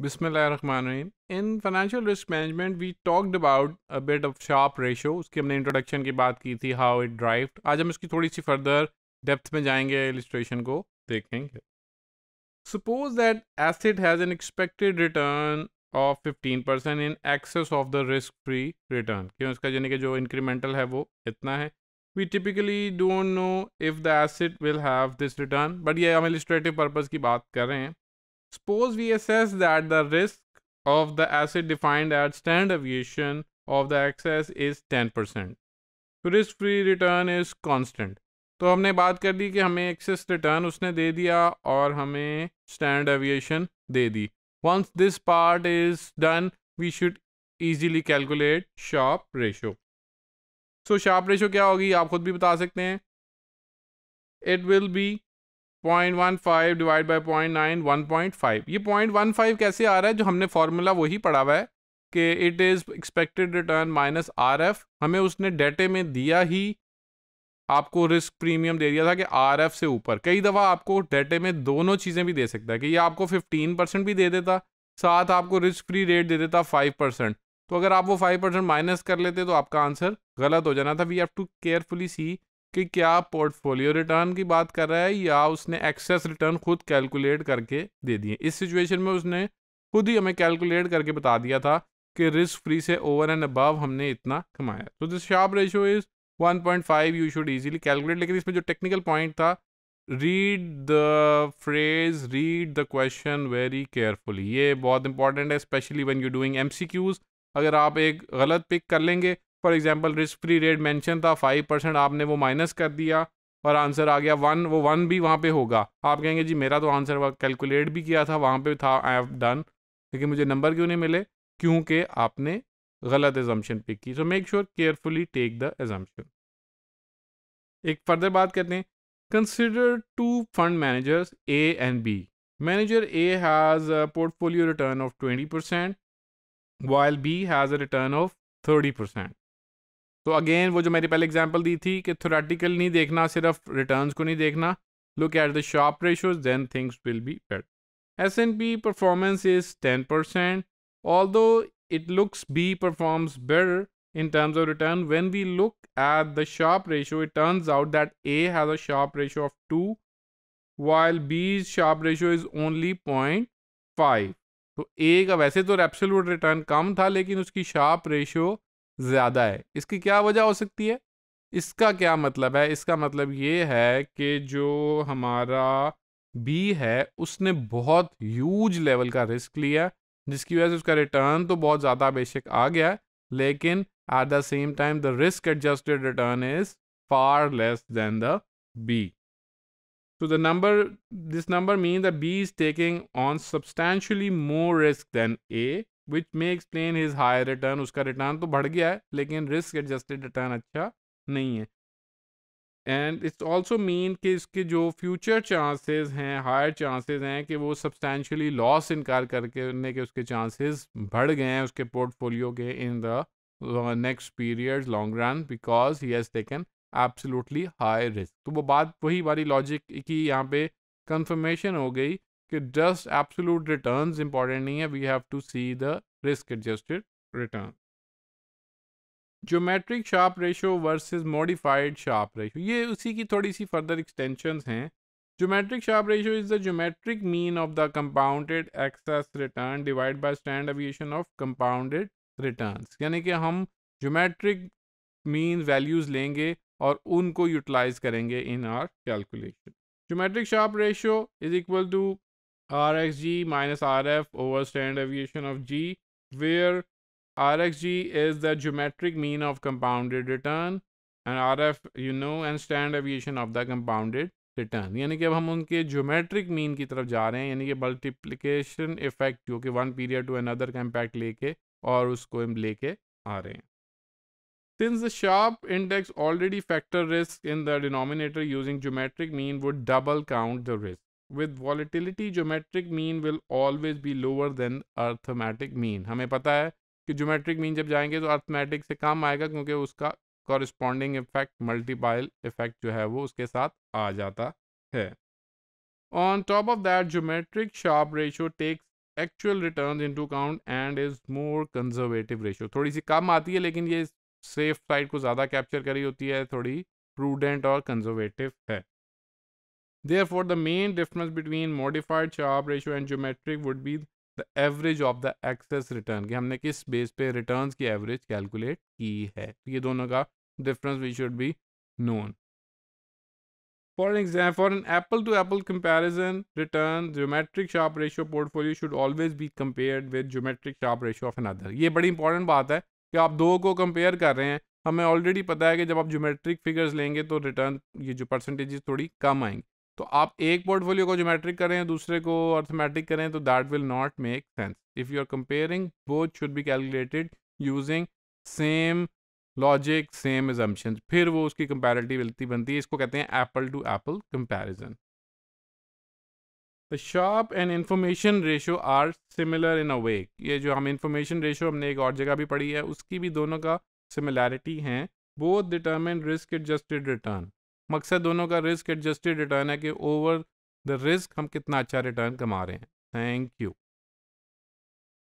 बिसमीम in financial risk management we talked about a bit of Sharpe ratio उसकी हमने introduction की बात की थी हाउ इट ड्राइव आज हम इसकी थोड़ी सी फर्दर डेप्थ में जाएंगे इलिस्ट्रेशन को देखेंगे suppose that asset has an expected return of fifteen percent in excess of the risk free return क्यों इसका यानी कि जो इंक्रीमेंटल है वो इतना है we typically don't know if the asset will have this return but ये हम इलिस्ट्रेटिव पर्पज़ की बात कर रहे हैं Suppose we assess that the risk of the asset defined at standard deviation of the excess is 10%. तो risk free return is constant तो हमने बात कर दी कि हमें एक्सेस रिटर्न उसने दे दिया और हमें स्टैंड एविएशन दे दी once this part is done we should easily calculate Sharpe ratio so Sharpe ratio क्या होगी आप खुद भी बता सकते हैं it will be point one five divide by point nine one point five ये पॉइंट वन फाइव कैसे आ रहा है जो हमने फार्मूला वही पढ़ा हुआ है कि it is expected return minus R F हमें उसने डेटे में दिया ही आपको रिस्क प्रीमियम दे दिया था कि आर एफ से ऊपर कई दफ़ा आपको डेटे में दोनों चीज़ें भी दे सकता है कि ये आपको फिफ्टीन परसेंट भी दे देता साथ आपको रिस्क फ्री रेट दे देता फाइव परसेंट तो अगर आप वो फाइव परसेंट माइनस कर लेते तो आपका आंसर गलत हो जाना था we have to carefully see कि क्या पोर्टफोलियो रिटर्न की बात कर रहा है या उसने एक्सेस रिटर्न खुद कैलकुलेट करके दे दिए इस सिचुएशन में उसने खुद ही हमें कैलकुलेट करके बता दिया था कि रिस्क फ्री से ओवर एंड अबव हमने इतना कमाया तो this Sharpe ratio is 1.5 you should easily calculate लेकिन इसमें जो टेक्निकल पॉइंट था read the phrase read the question very carefully ये बहुत इंपॉर्टेंट है specially when you doing em अगर आप एक गलत पिक कर लेंगे for example risk free rate mention था फाइव परसेंट आपने वो माइनस कर दिया और आंसर आ गया वन वो वन भी वहाँ पे होगा आप कहेंगे जी मेरा तो आंसर कैलकुलेट भी किया था वहाँ पे था आई हैव डन लेकिन मुझे नंबर क्यों नहीं मिले क्योंकि आपने गलत एजम्पन पिक की so make sure carefully take the assumption एक फर्दर बात करते हैं consider two fund managers A and B manager A has portfolio return of twenty percent while B has a return of thirty percent तो again वो जो मेरी पहले example दी थी कि थोरेटिकल नहीं देखना सिर्फ रिटर्न्स को नहीं देखना look at the Sharpe ratios then things will be better S and P performance is ten percent although it looks B performs better in terms of return when we look at the Sharpe ratio it it out that A has a Sharpe ratio of two while B's Sharpe ratio is only point five तो A का वैसे तो absolute return कम था लेकिन उसकी Sharpe ratio ज़्यादा है इसकी क्या वजह हो सकती है इसका क्या मतलब है इसका मतलब ये है कि जो हमारा बी है उसने बहुत ह्यूज लेवल का रिस्क लिया जिसकी वजह से उसका रिटर्न तो बहुत ज़्यादा बेशक आ गया लेकिन at the same time the risk adjusted return is far less than the B so the number this number mean the B is taking on substantially more risk than A which may explain his higher return उसका return तो बढ़ गया है लेकिन risk adjusted return अच्छा नहीं है and it's also mean कि इसके जो फ्यूचर चांसेस हैं हायर चांसेस हैं कि वो सब्सटैशली लॉस इनकार करके के उसके चांसेस बढ़ गए हैं उसके पोर्टफोलियो के in the next period long run because he has taken absolutely high risk तो वो बात वही वाली लॉजिक की यहाँ पे कंफर्मेशन हो गई कि जस्ट एब्सोलूट रिटर्न इंपॉर्टेंट नहीं है we have to see the risk adjusted return geometric Sharpe ratio versus modified Sharpe ratio ये उसी की थोड़ी सी फर्दर एक्सटेंशन हैं geometric Sharpe ratio is the geometric mean of the compounded excess return divide by standard deviation of compounded return यानी कि हम geometric mean values लेंगे और उनको यूटिलाइज करेंगे in our calculation geometric Sharpe ratio is equal to R X G minus rxg minus rf over standard deviation of g where rxg is the geometric mean of compounded return and rf you know and standard deviation of the compounded return यानी कि अब हम उनके geometric mean की तरफ जा रहे हैं यानी कि मल्टीप्लीकेशन इफेक्ट जो कि वन पीरियड टू अनदर का इम्पैक्ट लेके और उसको हम ले के आ रहे हैं since the Sharpe index already factor risk in the denominator using geometric mean would double count the risk with volatility geometric mean will always be lower than arithmetic mean हमें पता है कि ज्योमेट्रिक मीन जब जाएंगे तो arithmetic से कम आएगा क्योंकि उसका कॉरिस्पॉन्डिंग इफेक्ट मल्टीपाइल इफेक्ट जो है वो उसके साथ आ जाता है on top of that geometric Sharpe ratio takes actual return into count and is more conservative ratio थोड़ी सी कम आती है लेकिन ये सेफ साइड को ज़्यादा कैप्चर करी होती है थोड़ी प्रूडेंट और कंजर्वेटिव है Therefore, the main difference between modified sharp ratio and geometric would be the average of the excess return ki humne kis base pe returns ki average calculate की है ye dono ka difference we should be known. For an example, for an apple to apple comparison return, geometric sharp ratio portfolio should always be compared with geometric sharp ratio of another. ये बड़ी important बात है कि आप दो को compare कर रहे हैं हमें ऑलरेडी पता है कि जब आप ज्योमेट्रिक फिगर्स लेंगे तो रिटर्न ये जो परसेंटेजेस थोड़ी कम आएंगी तो आप एक पोर्टफोलियो को जोमेट्रिक करें दूसरे को अर्थमेटिक करें तो that will not make sense if you are comparing both should be calculated using same logic same assumption फिर वो उसकी कंपेरेटिविलिटी बनती है इसको कहते हैं apple to apple comparison the Sharpe and information ratio are similar in a way ये जो हम इन्फॉर्मेशन रेशो हमने एक और जगह भी पढ़ी है उसकी भी दोनों का सिमिलैरिटी हैं both determine risk adjusted return मकसद दोनों का रिस्क एडजस्टेड रिटर्न है कि ओवर द रिस्क हम कितना अच्छा रिटर्न कमा रहे हैं थैंक यू